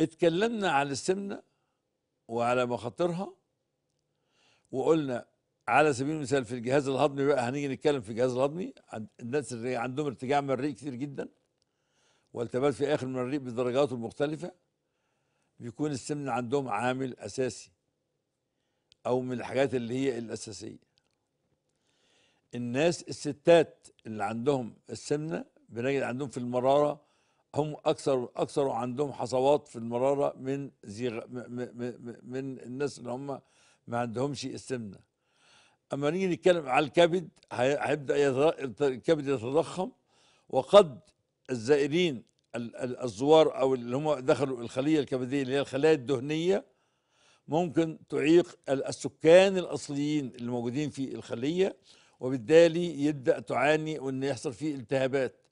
اتكلمنا على السمنه وعلى مخاطرها وقلنا على سبيل المثال في الجهاز الهضمي بقى هنيجي نتكلم في الجهاز الهضمي الناس اللي عندهم ارتجاع مريء كتير جدا والتباس في اخر المريء بدرجاته المختلفه بيكون السمن عندهم عامل اساسي او من الحاجات اللي هي الاساسيه الناس الستات اللي عندهم السمنه بنجد عندهم في المراره هم اكثر اكثر عندهم حصوات في المراره من زيغ من الناس اللي هم ما عندهمش السمنه اما نيجي نتكلم على الكبد هيبدا الكبد يتضخم وقد الزائرين الزوار او اللي هم دخلوا الخليه الكبديه اللي هي الخلايا الدهنيه ممكن تعيق السكان الاصليين اللي موجودين في الخليه وبالتالي يبدا تعاني وان يحصل فيه التهابات